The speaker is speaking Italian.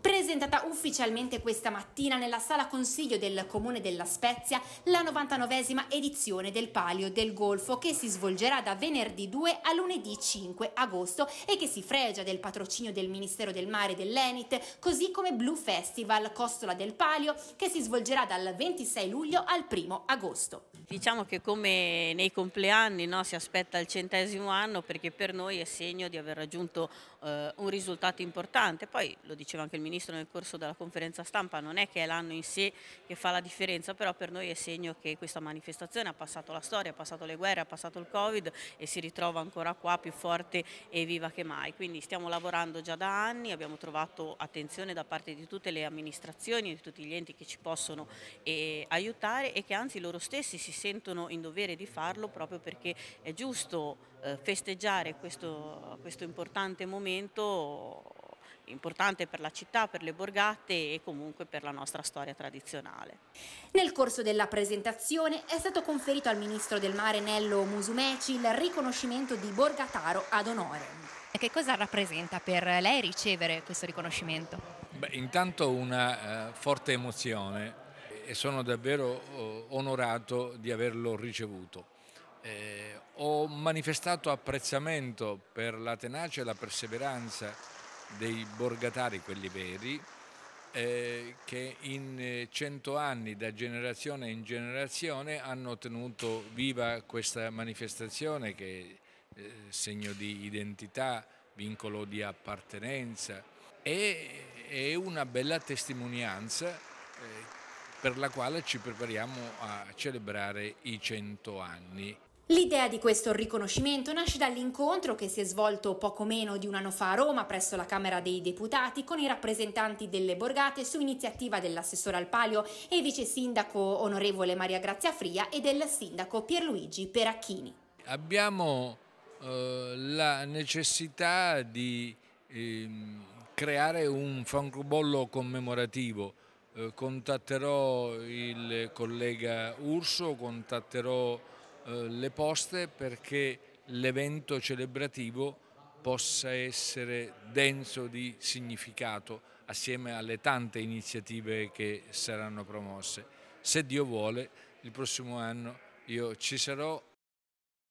Presentata ufficialmente questa mattina nella sala consiglio del comune della Spezia la 99esima edizione del Palio del Golfo che si svolgerà da venerdì 2 a lunedì 5 agosto e che si fregia del patrocinio del Ministero del Mare e dell'Enit, così come Blue Festival Costola del Palio che si svolgerà dal 26 luglio al 1 agosto. Diciamo che come nei compleanni no, si aspetta il centesimo anno perché per noi è segno di aver raggiunto eh, un risultato importante, poi lo diceva anche il Ministero Ministro nel corso della conferenza stampa, non è che è l'anno in sé che fa la differenza, però per noi è segno che questa manifestazione ha passato la storia, ha passato le guerre, ha passato il Covid e si ritrova ancora qua più forte e viva che mai. Quindi stiamo lavorando già da anni, abbiamo trovato attenzione da parte di tutte le amministrazioni, di tutti gli enti che ci possono eh, aiutare e che anzi loro stessi si sentono in dovere di farlo proprio perché è giusto eh, festeggiare questo, questo importante momento importante per la città, per le borgate e comunque per la nostra storia tradizionale. Nel corso della presentazione è stato conferito al ministro del mare Nello Musumeci il riconoscimento di Borgataro ad onore. Che cosa rappresenta per lei ricevere questo riconoscimento? Beh, intanto una uh, forte emozione e sono davvero uh, onorato di averlo ricevuto. Eh, ho manifestato apprezzamento per la tenacia e la perseveranza dei borgatari, quelli veri, eh, che in eh, cento anni, da generazione in generazione, hanno tenuto viva questa manifestazione che è eh, segno di identità, vincolo di appartenenza e è una bella testimonianza eh, per la quale ci prepariamo a celebrare i cento anni. L'idea di questo riconoscimento nasce dall'incontro che si è svolto poco meno di un anno fa a Roma presso la Camera dei Deputati con i rappresentanti delle borgate su iniziativa dell'assessore al palio e vice sindaco onorevole Maria Grazia Fria e del sindaco Pierluigi Peracchini. Abbiamo eh, la necessità di eh, creare un francobollo commemorativo. Eh, contatterò il collega Urso, contatterò eh, le poste perché l'evento celebrativo possa essere denso di significato assieme alle tante iniziative che saranno promosse. Se Dio vuole, il prossimo anno io ci sarò